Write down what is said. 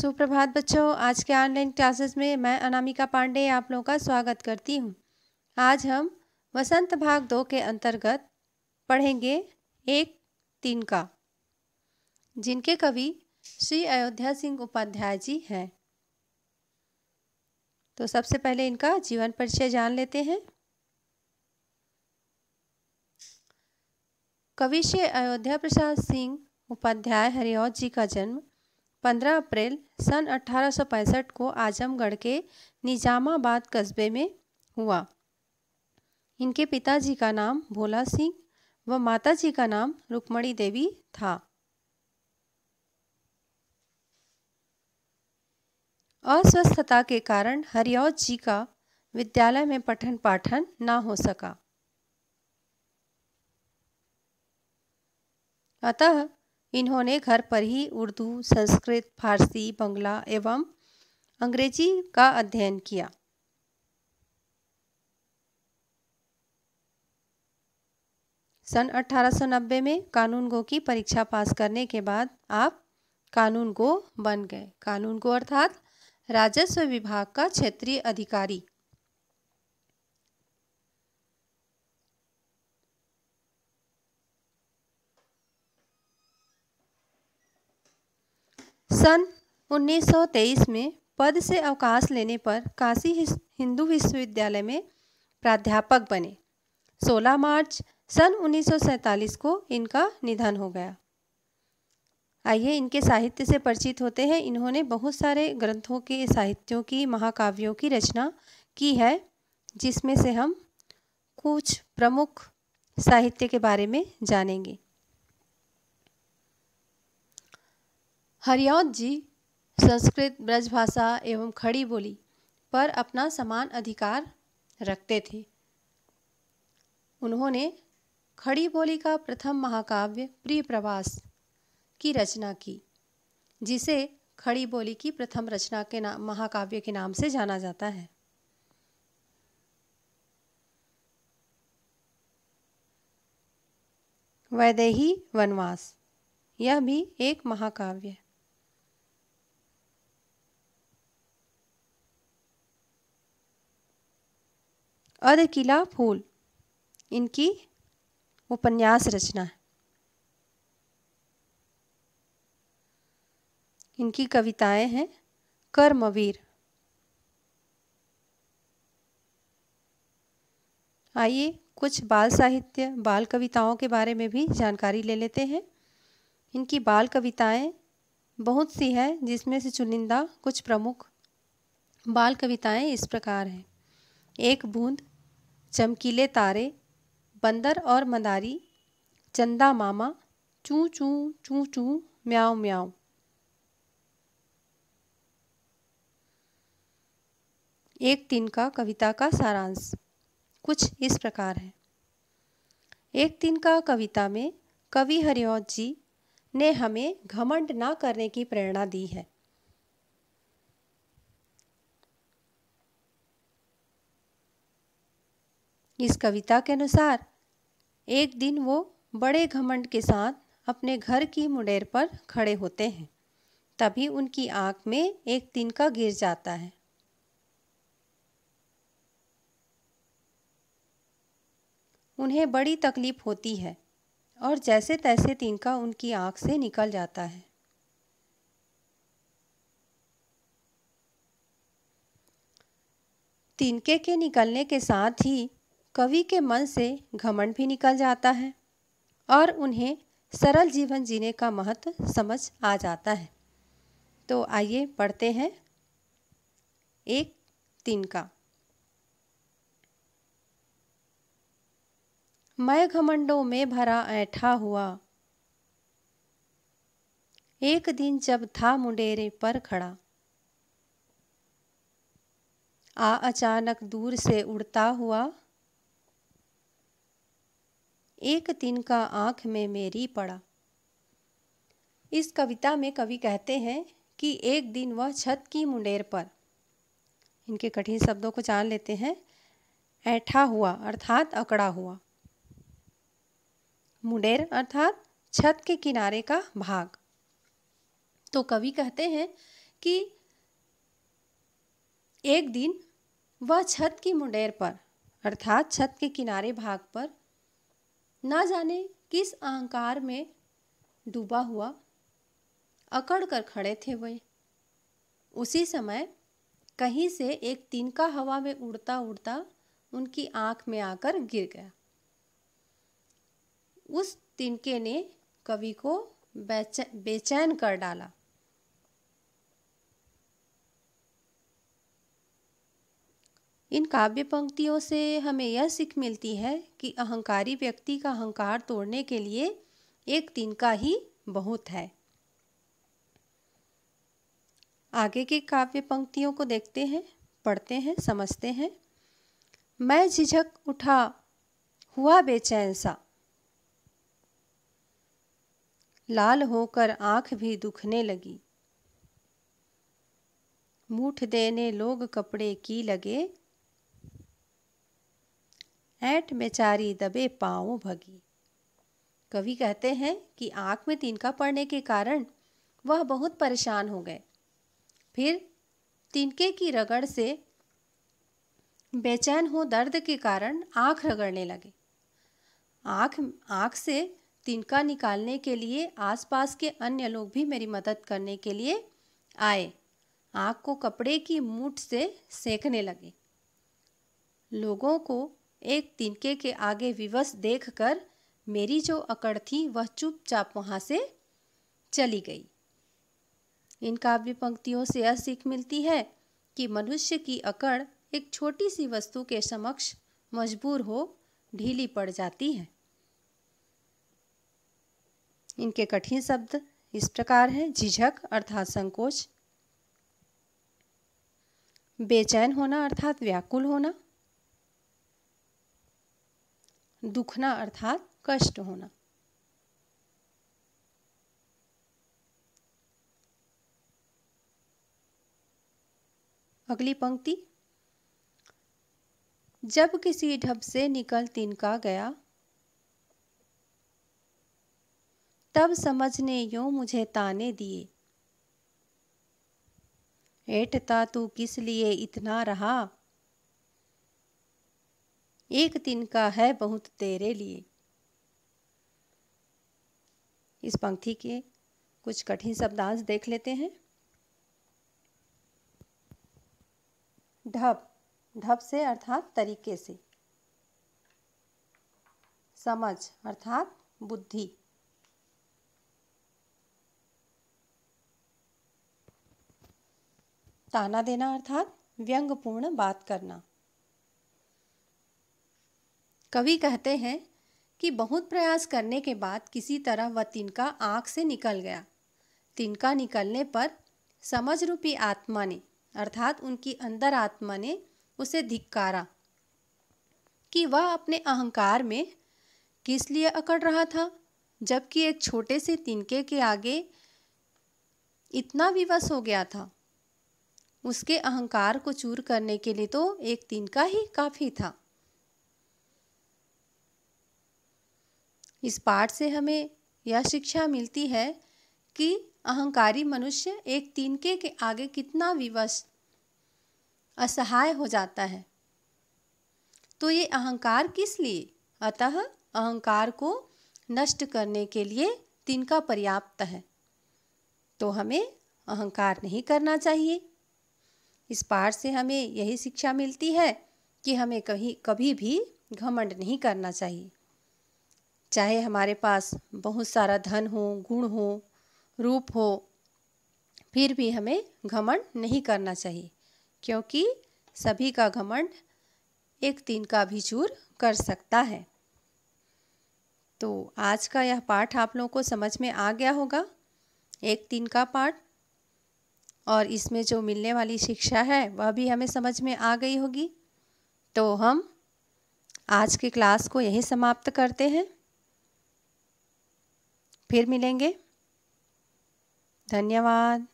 सुप्रभात बच्चों आज के ऑनलाइन क्लासेस में मैं अनामिका पांडे आप लोगों का स्वागत करती हूँ आज हम वसंत भाग दो के अंतर्गत पढ़ेंगे एक तीन का जिनके कवि श्री अयोध्या सिंह उपाध्याय जी हैं तो सबसे पहले इनका जीवन परिचय जान लेते हैं कवि श्री अयोध्या प्रसाद सिंह उपाध्याय हरिऔध जी का जन्म 15 अप्रैल सन अठारह को आजमगढ़ के निजामाबाद कस्बे में हुआ इनके पिताजी का नाम भोला सिंह व माताजी का नाम रुक्मणी देवी था अस्वस्थता के कारण हरिऔज जी का विद्यालय में पठन पाठन ना हो सका अतः इन्होंने घर पर ही उर्दू संस्कृत फारसी बंगला एवं अंग्रेजी का अध्ययन किया सन 1890 में कानून गो की परीक्षा पास करने के बाद आप कानून गो बन गए कानून गो अर्थात राजस्व विभाग का क्षेत्रीय अधिकारी सन 1923 में पद से अवकाश लेने पर काशी हिंदू विश्वविद्यालय में प्राध्यापक बने 16 मार्च सन 1947 को इनका निधन हो गया आइए इनके साहित्य से परिचित होते हैं इन्होंने बहुत सारे ग्रंथों के साहित्यों की महाकाव्यों की रचना की है जिसमें से हम कुछ प्रमुख साहित्य के बारे में जानेंगे हरिऔध जी संस्कृत ब्रजभाषा एवं खड़ी बोली पर अपना समान अधिकार रखते थे उन्होंने खड़ी बोली का प्रथम महाकाव्य प्रिय प्रवास की रचना की जिसे खड़ी बोली की प्रथम रचना के नाम महाकाव्य के नाम से जाना जाता है वैदेही वनवास यह भी एक महाकाव्य है अध किला फूल इनकी उपन्यास रचना है इनकी कविताएं हैं कर्मवीर आइए कुछ बाल साहित्य बाल कविताओं के बारे में भी जानकारी ले लेते हैं इनकी बाल कविताएं बहुत सी हैं जिसमें से चुनिंदा कुछ प्रमुख बाल कविताएं इस प्रकार हैं एक बूंद चमकीले तारे बंदर और मदारी चंदा मामा चू चू चू चू म्याओ म्याओ एक दिन का कविता का सारांश कुछ इस प्रकार है एक दिन का कविता में कवि हरिऔध जी ने हमें घमंड ना करने की प्रेरणा दी है इस कविता के अनुसार एक दिन वो बड़े घमंड के साथ अपने घर की मुंडेर पर खड़े होते हैं तभी उनकी आंख में एक तिनका गिर जाता है उन्हें बड़ी तकलीफ होती है और जैसे तैसे तिनका उनकी आंख से निकल जाता है तिनके के निकलने के साथ ही कवि के मन से घमंड भी निकल जाता है और उन्हें सरल जीवन जीने का महत्व समझ आ जाता है तो आइए पढ़ते हैं एक तीन का मैं घमंडों में भरा ऐठा हुआ एक दिन जब था मुंडेरे पर खड़ा आ अचानक दूर से उड़ता हुआ एक तिनका आँख में मेरी पड़ा इस कविता में कवि कहते हैं कि एक दिन वह छत की मुंडेर पर इनके कठिन शब्दों को जान लेते हैं ऐठा हुआ अर्थात अकड़ा हुआ मुंडेर अर्थात छत के किनारे का भाग तो कवि कहते हैं कि एक दिन वह छत की मुंडेर पर अर्थात छत के किनारे भाग पर ना जाने किस अहंकार में डूबा हुआ अकड़ कर खड़े थे वे उसी समय कहीं से एक तिनका हवा में उड़ता उड़ता उनकी आंख में आकर गिर गया उस तिनके ने कवि को बेचैन कर डाला इन काव्य पंक्तियों से हमें यह सीख मिलती है कि अहंकारी व्यक्ति का अहंकार तोड़ने के लिए एक का ही बहुत है आगे के काव्य पंक्तियों को देखते हैं पढ़ते हैं समझते हैं मैं झिझक उठा हुआ बेचैन सा लाल होकर आंख भी दुखने लगी मूठ देने लोग कपड़े की लगे ऐठ बेचारी दबे पाँव भगी कवि कहते हैं कि आँख में तिनका पड़ने के कारण वह बहुत परेशान हो गए फिर तिनके की रगड़ से बेचैन हो दर्द के कारण आँख रगड़ने लगे आँख आँख से तिनका निकालने के लिए आसपास के अन्य लोग भी मेरी मदद करने के लिए आए आँख को कपड़े की मूठ से सेकने लगे लोगों को एक तिनके के आगे विवश देखकर मेरी जो अकड़ थी वह चुपचाप वहाँ से चली गई इन काव्य पंक्तियों से यह सीख मिलती है कि मनुष्य की अकड़ एक छोटी सी वस्तु के समक्ष मजबूर हो ढीली पड़ जाती है इनके कठिन शब्द इस प्रकार हैं झिझक अर्थात संकोच बेचैन होना अर्थात व्याकुल होना दुखना अर्थात कष्ट होना अगली पंक्ति जब किसी ढब से निकल तिनका गया तब समझने यो मुझे ताने दिए एटता तू किस लिए इतना रहा एक दिन का है बहुत तेरे लिए इस पंक्ति के कुछ कठिन शब्दांश देख लेते हैं ढप ढप से अर्थात तरीके से समझ अर्थात बुद्धि ताना देना अर्थात व्यंगपूर्ण बात करना कवि कहते हैं कि बहुत प्रयास करने के बाद किसी तरह वह तिनका आँख से निकल गया तिनका निकलने पर समझ रूपी आत्मा ने अर्थात उनकी अंदर आत्मा ने उसे धिक्कारा कि वह अपने अहंकार में किस लिए अकड़ रहा था जबकि एक छोटे से तिनके के आगे इतना विवश हो गया था उसके अहंकार को चूर करने के लिए तो एक तिनका ही काफ़ी था इस पाठ से हमें यह शिक्षा मिलती है कि अहंकारी मनुष्य एक तिनके के आगे कितना विवश असहाय हो जाता है तो ये अहंकार किस लिए अतः अहंकार को नष्ट करने के लिए तिनका पर्याप्त है तो हमें अहंकार नहीं करना चाहिए इस पाठ से हमें यही शिक्षा मिलती है कि हमें कहीं कभी भी घमंड नहीं करना चाहिए चाहे हमारे पास बहुत सारा धन हो गुण हो रूप हो फिर भी हमें घमंड नहीं करना चाहिए क्योंकि सभी का घमंड एक दिन का भी चूर कर सकता है तो आज का यह पाठ आप लोगों को समझ में आ गया होगा एक दिन का पाठ और इसमें जो मिलने वाली शिक्षा है वह भी हमें समझ में आ गई होगी तो हम आज के क्लास को यहीं समाप्त करते हैं फिर मिलेंगे धन्यवाद